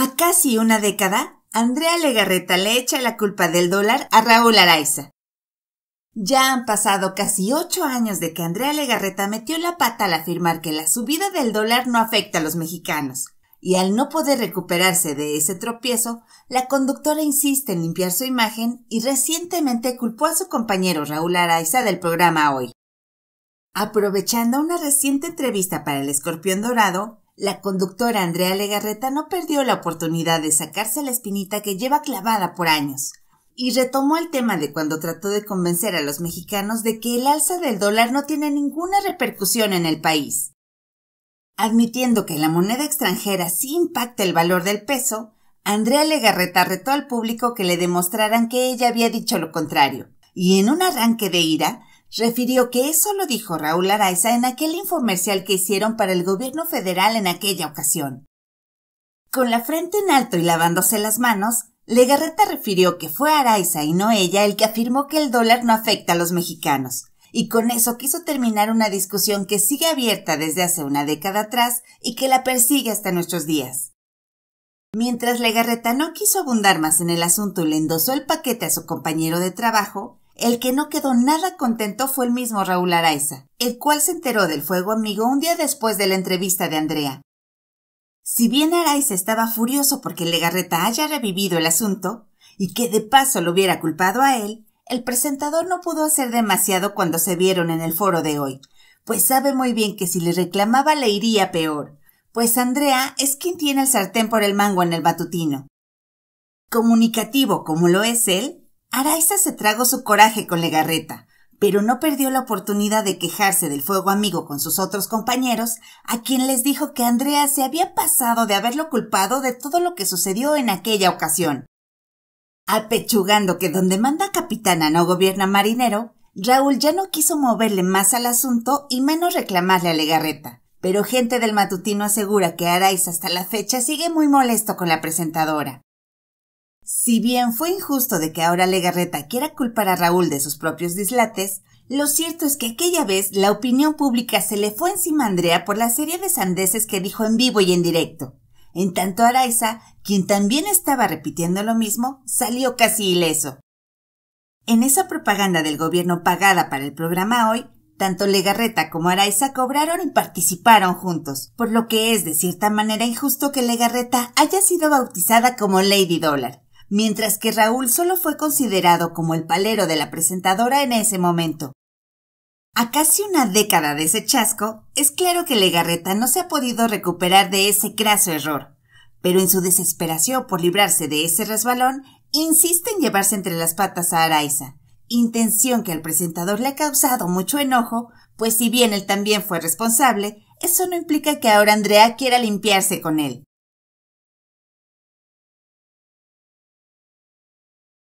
A casi una década, Andrea Legarreta le echa la culpa del dólar a Raúl Araiza. Ya han pasado casi ocho años de que Andrea Legarreta metió la pata al afirmar que la subida del dólar no afecta a los mexicanos, y al no poder recuperarse de ese tropiezo, la conductora insiste en limpiar su imagen y recientemente culpó a su compañero Raúl Araiza del programa Hoy. Aprovechando una reciente entrevista para el Escorpión Dorado, la conductora Andrea Legarreta no perdió la oportunidad de sacarse la espinita que lleva clavada por años y retomó el tema de cuando trató de convencer a los mexicanos de que el alza del dólar no tiene ninguna repercusión en el país. Admitiendo que la moneda extranjera sí impacta el valor del peso, Andrea Legarreta retó al público que le demostraran que ella había dicho lo contrario, y en un arranque de ira, refirió que eso lo dijo Raúl Araiza en aquel infomercial que hicieron para el gobierno federal en aquella ocasión. Con la frente en alto y lavándose las manos, Legarreta refirió que fue Araiza y no ella el que afirmó que el dólar no afecta a los mexicanos, y con eso quiso terminar una discusión que sigue abierta desde hace una década atrás y que la persigue hasta nuestros días. Mientras Legarreta no quiso abundar más en el asunto y le endosó el paquete a su compañero de trabajo, el que no quedó nada contento fue el mismo Raúl Araiza, el cual se enteró del fuego amigo un día después de la entrevista de Andrea. Si bien Araiza estaba furioso porque Legarreta haya revivido el asunto, y que de paso lo hubiera culpado a él, el presentador no pudo hacer demasiado cuando se vieron en el foro de hoy, pues sabe muy bien que si le reclamaba le iría peor, pues Andrea es quien tiene el sartén por el mango en el batutino. Comunicativo como lo es él, Araiza se tragó su coraje con Legarreta, pero no perdió la oportunidad de quejarse del fuego amigo con sus otros compañeros, a quien les dijo que Andrea se había pasado de haberlo culpado de todo lo que sucedió en aquella ocasión. Apechugando que donde manda capitana no gobierna marinero, Raúl ya no quiso moverle más al asunto y menos reclamarle a Legarreta, pero gente del matutino asegura que Araiza hasta la fecha sigue muy molesto con la presentadora. Si bien fue injusto de que ahora Legarreta quiera culpar a Raúl de sus propios dislates, lo cierto es que aquella vez la opinión pública se le fue encima a Andrea por la serie de sandeces que dijo en vivo y en directo. En tanto Araiza, quien también estaba repitiendo lo mismo, salió casi ileso. En esa propaganda del gobierno pagada para el programa hoy, tanto Legarreta como Araiza cobraron y participaron juntos, por lo que es de cierta manera injusto que Legarreta haya sido bautizada como Lady Dollar mientras que Raúl solo fue considerado como el palero de la presentadora en ese momento. A casi una década de ese chasco, es claro que Legarreta no se ha podido recuperar de ese craso error, pero en su desesperación por librarse de ese resbalón, insiste en llevarse entre las patas a Araiza, intención que al presentador le ha causado mucho enojo, pues si bien él también fue responsable, eso no implica que ahora Andrea quiera limpiarse con él.